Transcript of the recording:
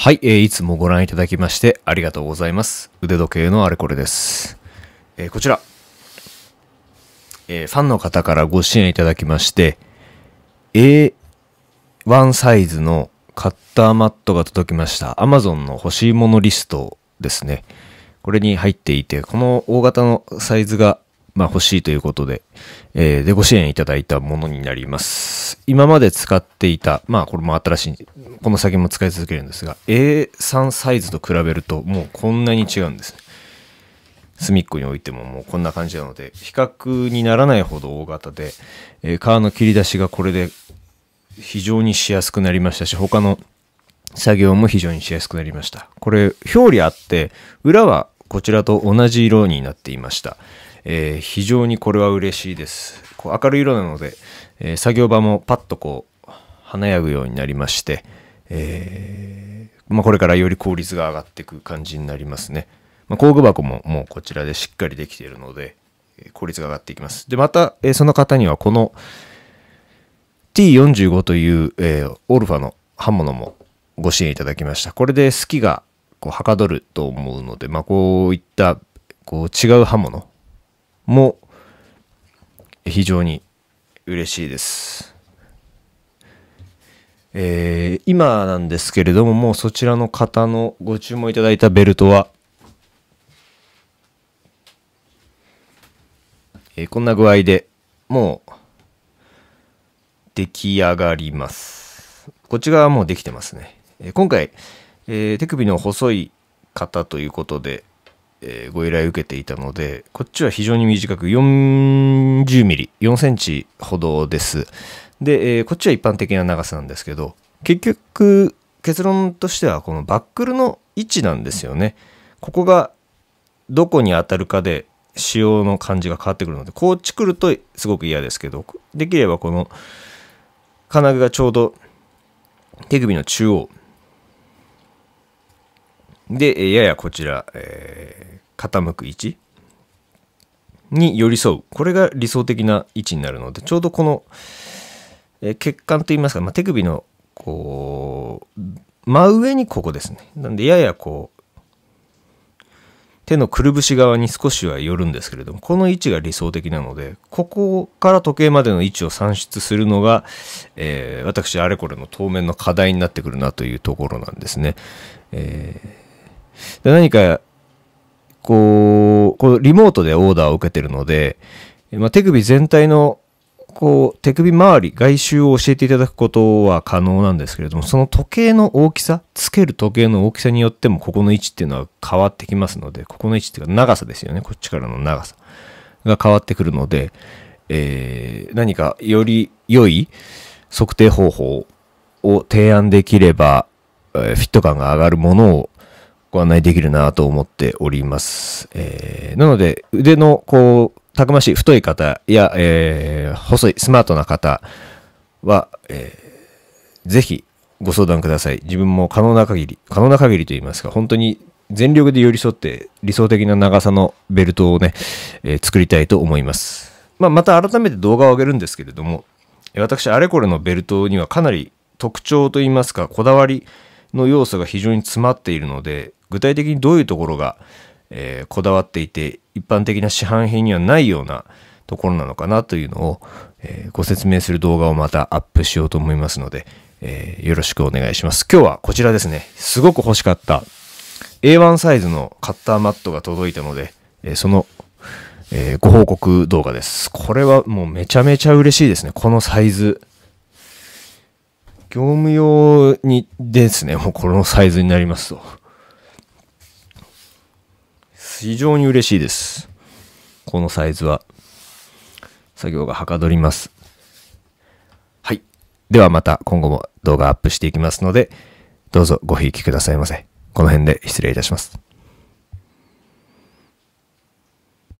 はい、えー、いつもご覧いただきましてありがとうございます。腕時計のあれこれです。えー、こちら、えー、ファンの方からご支援いただきまして、A1 サイズのカッターマットが届きました。Amazon の欲しいものリストですね。これに入っていて、この大型のサイズがまあ、欲しいということで、えー、で、ご支援いただいたものになります。今まで使っていた、まあ、これも新しい、この先も使い続けるんですが、A3 サイズと比べると、もうこんなに違うんです隅っこに置いてももうこんな感じなので、比較にならないほど大型で、えー、の切り出しがこれで非常にしやすくなりましたし、他の作業も非常にしやすくなりました。これ、表裏あって、裏はこちらと同じ色になっていました。えー、非常にこれは嬉しいです。こう明るい色なので、えー、作業場もパッとこう華やぐようになりまして、えー、まあ、これからより効率が上がっていく感じになりますね。まあ、工具箱ももうこちらでしっかりできているので、効率が上がっていきます。で、また、えその方にはこの T45 という、えオルファの刃物もご支援いただきました。これで好きがこうはかどると思うので、まあ、こういったこう違う刃物も非常に嬉しいです。えー、今なんですけれども、もうそちらの方のご注文いただいたベルトは、えー、こんな具合でもう出来上がります。こっち側はもうできてますね。えー、今回、え手首の細い方ということで、えー、ご依頼を受けていたので、こっちは非常に短く40ミリ、4センチほどです。で、えー、こっちは一般的な長さなんですけど、結局結論としてはこのバックルの位置なんですよね。ここがどこに当たるかで仕様の感じが変わってくるので、こっち来るとすごく嫌ですけど、できればこの金具がちょうど手首の中央で、ややこちら、え傾く位置に寄り添うこれが理想的な位置になるのでちょうどこの、え血管といいますか、まあ、手首のこう真上にここですねなんでややこう手のくるぶし側に少しは寄るんですけれどもこの位置が理想的なのでここから時計までの位置を算出するのが、えー、私あれこれの当面の課題になってくるなというところなんですね。えー、で何かこう、こうリモートでオーダーを受けてるので、まあ、手首全体のこう手首周り外周を教えていただくことは可能なんですけれどもその時計の大きさつける時計の大きさによってもここの位置っていうのは変わってきますのでここの位置っていうか長さですよねこっちからの長さが変わってくるので、えー、何かより良い測定方法を提案できれば、えー、フィット感が上がるものをご案内できるなと思っております。えー、なので、腕の、こう、たくましい太い方や、えー、細いスマートな方は、えー、ぜひご相談ください。自分も可能な限り、可能な限りと言いますか、本当に全力で寄り添って理想的な長さのベルトをね、えー、作りたいと思います。まあ、また改めて動画を上げるんですけれども、私、あれこれのベルトにはかなり特徴と言いますか、こだわり、の要素が非常に詰まっているので具体的にどういうところが、えー、こだわっていて一般的な市販品にはないようなところなのかなというのを、えー、ご説明する動画をまたアップしようと思いますので、えー、よろしくお願いします。今日はこちらですね、すごく欲しかった A1 サイズのカッターマットが届いたので、えその、えご報告動画です。これはもうめちゃめちゃ嬉しいですね。このサイズ。業務用にですね、もうこのサイズになりますと。非常に嬉しいです。このサイズは。作業がはかどります。はい。ではまた今後も動画アップしていきますので、どうぞごひいきくださいませ。この辺で失礼いたします。